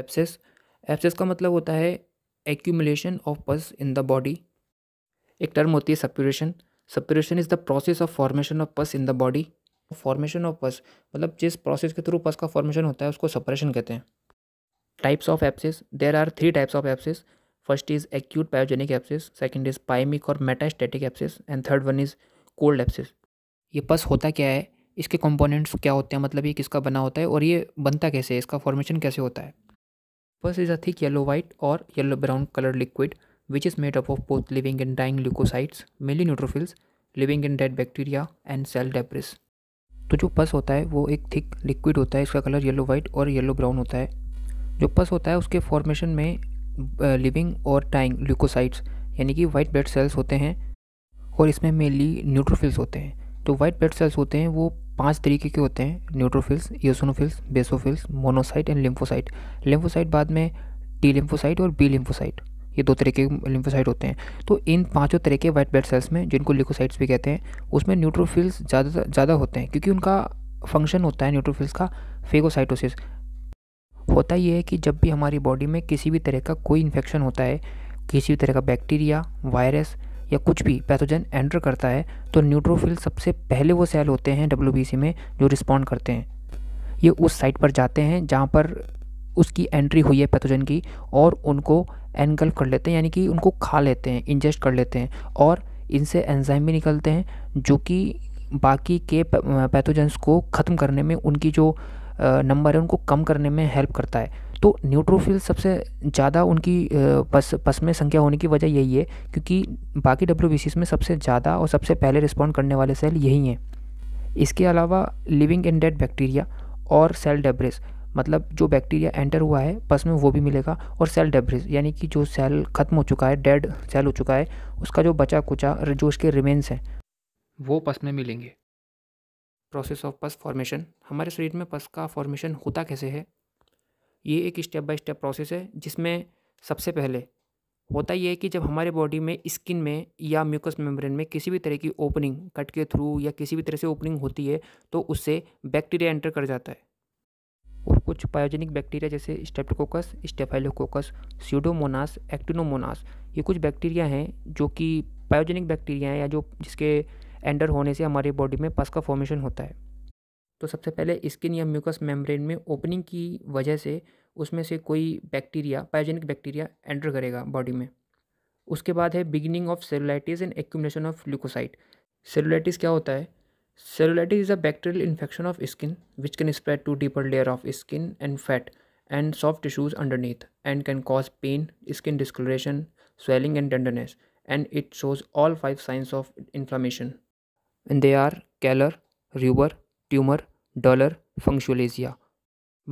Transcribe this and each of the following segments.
abscess abscess का मतलब होता है accumulation of pus in the body एक टर्म होती है suppuration suppuration is the process of formation of pus in the body formation of pus मतलब जिस प्रोसेस के थ्रू पस का फॉर्मेशन होता है उसको सप्रेशन कहते हैं types of abscess there are three types of abscess first is acute pyogenic abscess second is pyaemic और metastatic abscess and third one is cold abscess ये पस होता क्या है इसके कंपोनेंट्स क्या होते हैं मतलब ये किसका बना होता है और ये बनता कैसे है इसका फॉर्मेशन कैसे होता है pus is a thick yellow white और yellow brown colour liquid which is made up of both living and dying leucocytes mainly neutrophils living in dead bacteria and cell debris तो जो पस होता है वो एक थिक लिक्विड होता है इसका कलर येलो वाइट और येलो ब्राउन होता है जो पस होता है उसके फॉर्मेशन में लिविंग और डाइंग ल्यूकोसाइट्स यानी कि वाइट ब्लड सेल्स होते हैं और इसमें मेली न्यूट्रोफिल्स होते हैं तो वाइट ब्लड सेल्स होते हैं वो पांच तरीके के होते हैं neutrophils eosinophils basophils monocyte and lymphocyte lymphocyte बाद में टी लिम्फोसाइट और बी लिम्फोसाइट ये दो तरह के लिम्फोसाइट होते हैं तो इन पांचों तरह के वाइट ब्लड सेल्स में जिनको लिकोसाइट्स भी कहते हैं उसमें न्यूट्रोफिल्स ज़्यादा ज़्यादा होते हैं क्योंकि उनका फंक्शन होता है न्यूट्रोफिल्स का फेगोसाइटोसिस होता यह है कि जब भी हमारी बॉडी में किसी भी तरह का कोई इन्फेक्शन होता है किसी भी तरह का बैक्टीरिया वायरस या कुछ भी पैथोजन एंटर करता है तो न्यूट्रोफिल सबसे पहले वो सेल होते हैं डब्ल्यू में जो रिस्पॉन्ड करते हैं ये उस साइट पर जाते हैं जहाँ पर उसकी एंट्री हुई है पैथोजन की और उनको एनगल्फ कर लेते हैं यानी कि उनको खा लेते हैं इंजेस्ट कर लेते हैं और इनसे एंजाइम भी निकलते हैं जो कि बाकी के पैथोजेंस को ख़त्म करने में उनकी जो नंबर है उनको कम करने में हेल्प करता है तो न्यूट्रोफिल सबसे ज़्यादा उनकी पस पस में संख्या होने की वजह यही है क्योंकि बाकी डब्ल्यू में सबसे ज़्यादा और सबसे पहले रिस्पॉन्ड करने वाले सेल यही हैं इसके अलावा लिविंग एंड डेड बैक्टीरिया और सेल डेब्रेस मतलब जो बैक्टीरिया एंटर हुआ है पस में वो भी मिलेगा और सेल डेब्रेस यानी कि जो सेल ख़त्म हो चुका है डेड सेल हो चुका है उसका जो बचा कुचा जो उसके रिमेन्स हैं वो पस में मिलेंगे प्रोसेस ऑफ पस फॉर्मेशन हमारे शरीर में पस का फॉर्मेशन होता कैसे है ये एक स्टेप बाय स्टेप प्रोसेस है जिसमें सबसे पहले होता यह है कि जब हमारे बॉडी में स्किन में या म्यूकस मेम्ब्रेन में किसी भी तरह की ओपनिंग कट के थ्रू या किसी भी तरह से ओपनिंग होती है तो उससे बैक्टीरिया एंटर कर जाता है और कुछ पायोजेनिक बैक्टीरिया जैसे स्टेप्टोकोकस स्टेफाइलोकोकस स्यूडोमोनास एक्टिनोमोनास ये कुछ बैक्टीरिया हैं जो कि पायोजेनिक बैक्टीरिया हैं या जो जिसके एंटर होने से हमारे बॉडी में पस का फॉर्मेशन होता है तो सबसे पहले स्किन या म्यूकस मेम्ब्रेन में ओपनिंग की वजह से उसमें से कोई बैक्टीरिया पायोजेनिक बैक्टीरिया एंटर करेगा बॉडी में उसके बाद है beginning of cellulitis and accumulation of leukocyte cellulitis क्या होता है cellulitis is a bacterial infection of skin which can spread to deeper layer of skin and fat and soft tissues underneath and can cause pain skin discoloration swelling and tenderness and it shows all five signs of inflammation and they are calor rubor tumor dollar फंक्शुलेजिया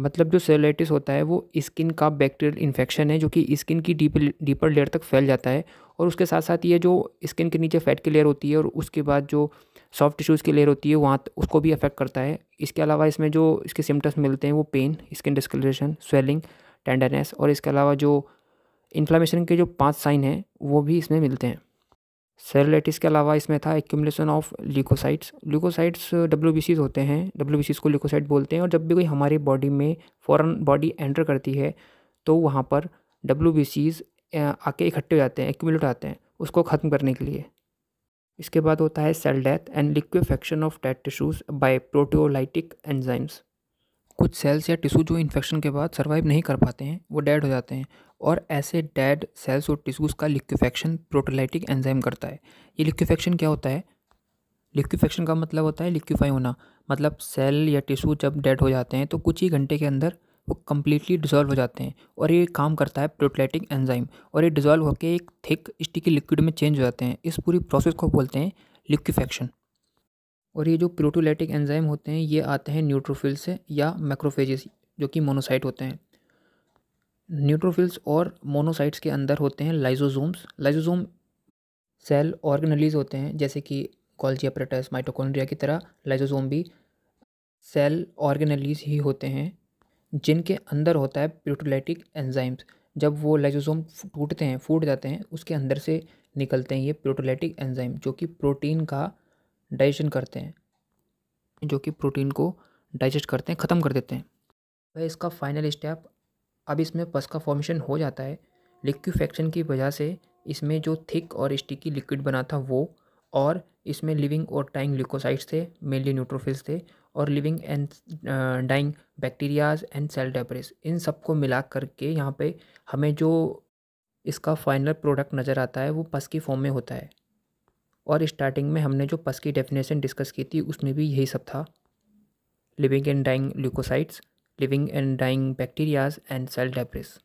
मतलब जो सेलेटिस होता है वो skin का bacterial infection है जो कि skin की डीप डीपर लेयर तक फैल जाता है और उसके साथ साथ ये जो स्किन के नीचे फैट की लेयर होती है और उसके बाद जो सॉफ्ट टिश्यूज़ की लेयर होती है वहाँ उसको भी अफेक्ट करता है इसके अलावा इसमें जो इसके सिम्टम्स मिलते हैं वो pain skin discoloration swelling tenderness और इसके अलावा जो इन्फ्लामेशन के जो पाँच साइन हैं वो भी इसमें मिलते हैं सेरेलेटिस के अलावा इसमें था accumulation of leukocytes leukocytes W होते हैं डब्ल्यू को लिकोसाइट बोलते हैं और जब भी कोई हमारी बॉडी में फॉरन बॉडी एंटर करती है तो वहाँ पर डब्ल्यू uh, आके इकट्ठे हो जाते हैं एक्यूमलेट आते हैं उसको ख़त्म करने के लिए इसके बाद होता है cell death and liquefaction of dead tissues by proteolytic enzymes कुछ सेल्स या टिशू जो इन्फेक्शन के बाद सर्वाइव नहीं कर पाते हैं वो डेड हो जाते हैं और ऐसे डेड सेल्स और टिशूज़ का लिक्विफेक्शन प्रोटोलाइटिक एंजाइम करता है ये लिक्विफेक्शन क्या होता है लिक्विफेक्शन का मतलब होता है लिक्विफाई होना मतलब सेल या टिशू जब डेड हो जाते हैं तो कुछ ही घंटे के अंदर वो कम्प्लीटली डिजॉल्व हो जाते हैं और ये काम करता है प्रोटोलाइटिक एंजाइम और ये डिजॉल्व होकर एक थिक स्टिकी लिक्विड में चेंज हो जाते हैं इस पूरी प्रोसेस को बोलते हैं लिक्विफेक्शन और ये जो प्रोटोलाइटिक एंजाइम होते हैं ये आते हैं न्यूट्रोफिल से या मैक्रोफेजिस जो कि मोनोसाइट होते हैं न्यूट्रोफिल्स और मोनोसाइट्स के अंदर होते हैं लाइजोजोम्स लाइजोजोम सेल ऑर्गेनलीज होते हैं जैसे कि कॉल्जी अपरेटस माइटोकॉन्ड्रिया की तरह लाइजोजोम भी सेल ऑर्गेनलीज ही होते हैं जिनके अंदर होता है प्रोटोलाइटिक एंजाइम्स जब वो लाइजोजोम टूटते हैं फूट जाते हैं उसके अंदर से निकलते हैं ये प्रोटोलाइटिक एंजाइम जो कि प्रोटीन का डाइजेशन करते हैं जो कि प्रोटीन को डाइजेस्ट करते हैं ख़त्म कर देते हैं वह इसका फाइनल स्टेप अब इसमें पस का फॉर्मेशन हो जाता है लिक्विफेक्शन की वजह से इसमें जो थिक और स्टिकी लिक्विड बना था वो और इसमें लिविंग और टाइंग ल्यूकोसाइट्स थे मेनली न्यूट्रोफिल्स थे और living and dying bacterias and cell debris इन सबको मिला करके यहाँ पे हमें जो इसका फाइनल प्रोडक्ट नज़र आता है वो पस की फॉर्म में होता है और स्टार्टिंग में हमने जो पस की डेफिनेशन डिस्कस की थी उसमें भी यही सब था living and dying leukocytes living and dying bacterias and cell debris